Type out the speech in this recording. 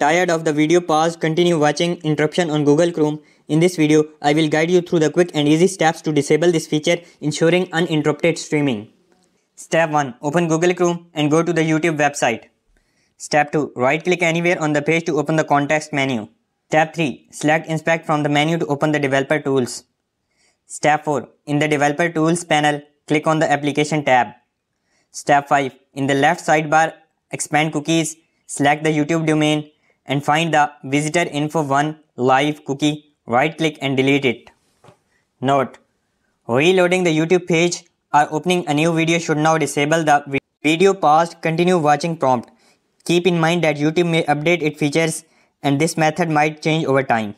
Tired of the video pause, continue watching interruption on Google Chrome. In this video, I will guide you through the quick and easy steps to disable this feature, ensuring uninterrupted streaming. Step 1. Open Google Chrome and go to the YouTube website. Step 2. Right click anywhere on the page to open the context menu. Step 3. Select Inspect from the menu to open the developer tools. Step 4. In the developer tools panel, click on the application tab. Step 5. In the left sidebar, expand cookies, select the YouTube domain and find the visitor info1 live cookie, right click and delete it. Note, reloading the YouTube page or opening a new video should now disable the video paused continue watching prompt. Keep in mind that YouTube may update its features and this method might change over time.